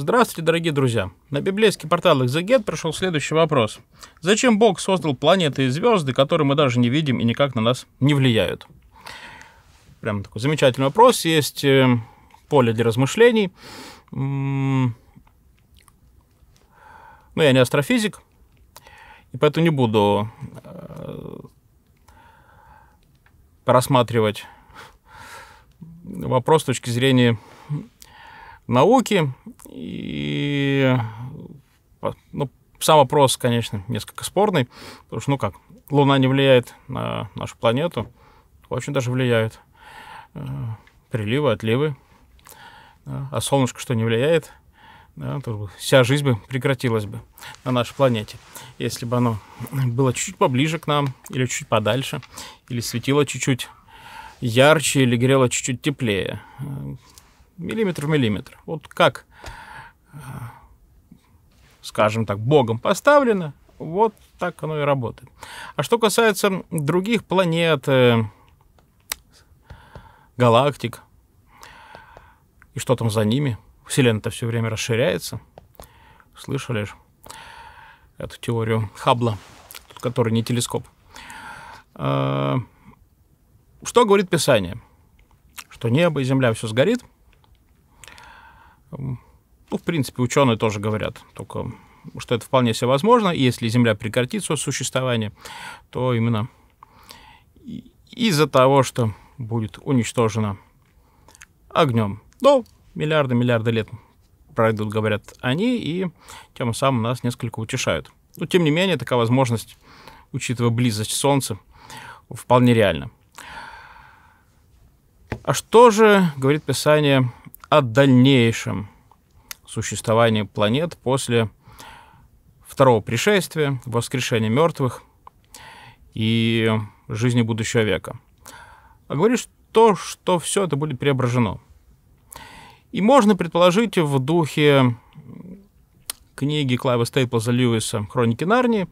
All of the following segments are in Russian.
Здравствуйте, дорогие друзья! На библейский портал «Экзегет» пришел следующий вопрос. Зачем Бог создал планеты и звезды, которые мы даже не видим и никак на нас не влияют? Прям такой замечательный вопрос. Есть э, поле для размышлений. М-м, ну, я не астрофизик, и поэтому не буду э, рассматривать вопрос с точки зрения науки. И ну, сам вопрос, конечно, несколько спорный, потому что, ну как, Луна не влияет на нашу планету, очень даже влияет. Э, приливы, отливы. Э, а солнышко что не влияет, да, то вся жизнь бы прекратилась бы на нашей планете, если бы оно было чуть-чуть поближе к нам, или чуть подальше, или светило чуть-чуть ярче, или грело чуть-чуть теплее миллиметр в миллиметр. Вот как, э, скажем так, богом поставлено, вот так оно и работает. А что касается других планет, э, галактик, и что там за ними, Вселенная-то все время расширяется. Слышали же эту теорию Хаббла, который не телескоп. Э, что говорит Писание? Что небо и земля все сгорит – Эм, ну, в принципе, ученые тоже говорят, только что это вполне себе возможно. И если Земля прекратит свое существование, то именно из-за того, что будет уничтожена огнем. Но ну, миллиарды, миллиарды лет пройдут, говорят они, и тем самым нас несколько утешают. Но, тем не менее, такая возможность, учитывая близость Солнца, вполне реальна. А что же, говорит Писание, о дальнейшем существовании планет после второго пришествия, воскрешения мертвых и жизни будущего века. А говоришь, то, что все это будет преображено. И можно предположить в духе книги Клайва Стейплза Льюиса «Хроники Нарнии»,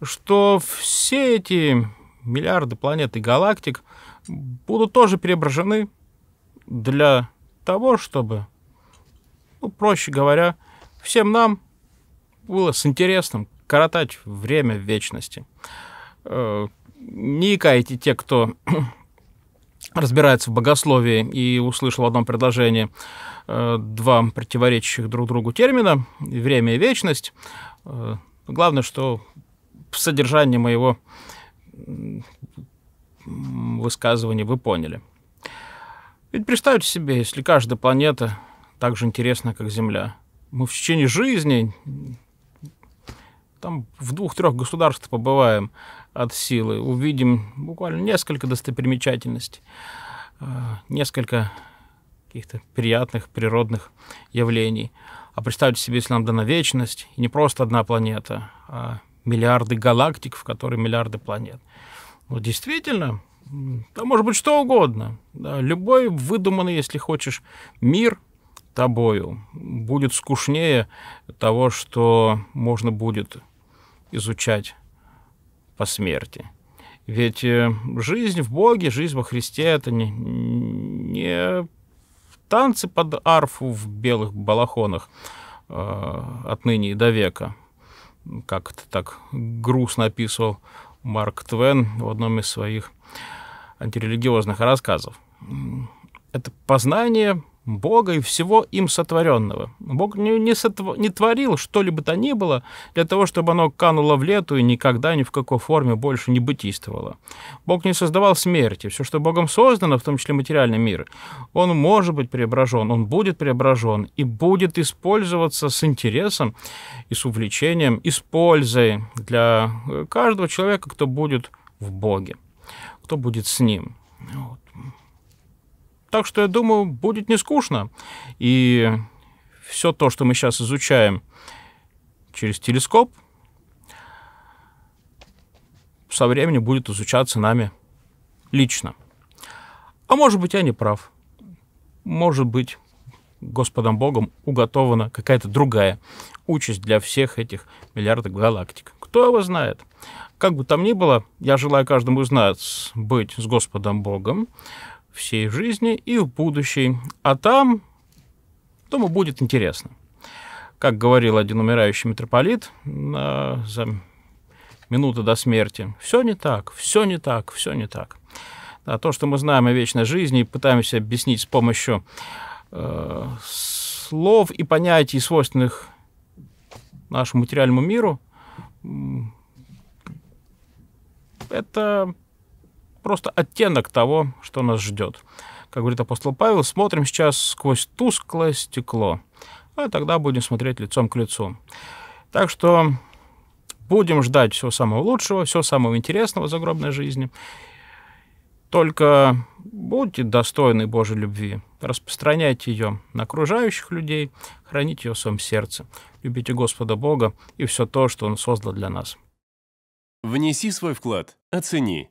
что все эти миллиарды планет и галактик будут тоже преображены для того, чтобы, ну, проще говоря, всем нам было с интересным коротать время в вечности. Э, не икайте те, кто разбирается в богословии и услышал в одном предложении э, два противоречащих друг другу термина «время» и «вечность». Э, главное, что в содержании моего высказывания вы поняли – ведь представьте себе, если каждая планета так же интересна, как Земля. Мы в течение жизни там в двух-трех государствах побываем от силы, увидим буквально несколько достопримечательностей, э, несколько каких-то приятных природных явлений. А представьте себе, если нам дана вечность, и не просто одна планета, а миллиарды галактик, в которой миллиарды планет. Ну, действительно, да может быть что угодно. Да, любой выдуманный, если хочешь, мир тобою будет скучнее того, что можно будет изучать по смерти. Ведь э, жизнь в Боге, жизнь во Христе — это не, не танцы под арфу в белых балахонах э, отныне и до века, как то так грустно описывал Марк Твен в одном из своих антирелигиозных рассказов. Это познание Бога и всего им сотворенного. Бог не, не, сотв... не творил что-либо то ни было для того, чтобы оно кануло в лету и никогда ни в какой форме больше не бытийствовало. Бог не создавал смерти. Все, что Богом создано, в том числе материальный мир, он может быть преображен, он будет преображен и будет использоваться с интересом и с увлечением, и с пользой для э, каждого человека, кто будет в Боге, кто будет с Ним. Вот. Так что, я думаю, будет не скучно. И все то, что мы сейчас изучаем через телескоп, со временем будет изучаться нами лично. А может быть, я не прав. Может быть, Господом Богом уготована какая-то другая участь для всех этих миллиардов галактик. Кто его знает? Как бы там ни было, я желаю каждому из нас быть с Господом Богом, всей жизни и в будущей. А там, думаю, будет интересно. Как говорил один умирающий митрополит э, за минуты до смерти, все не так, все не так, все не так. А то, что мы знаем о вечной жизни и пытаемся объяснить с помощью э, слов и понятий, свойственных нашему материальному миру, это просто оттенок того, что нас ждет. Как говорит апостол Павел, смотрим сейчас сквозь тусклое стекло, а тогда будем смотреть лицом к лицу. Так что будем ждать всего самого лучшего, всего самого интересного загробной жизни. Только будьте достойны Божьей любви, распространяйте ее на окружающих людей, храните ее в своем сердце. Любите Господа Бога и все то, что Он создал для нас. Внеси свой вклад, оцени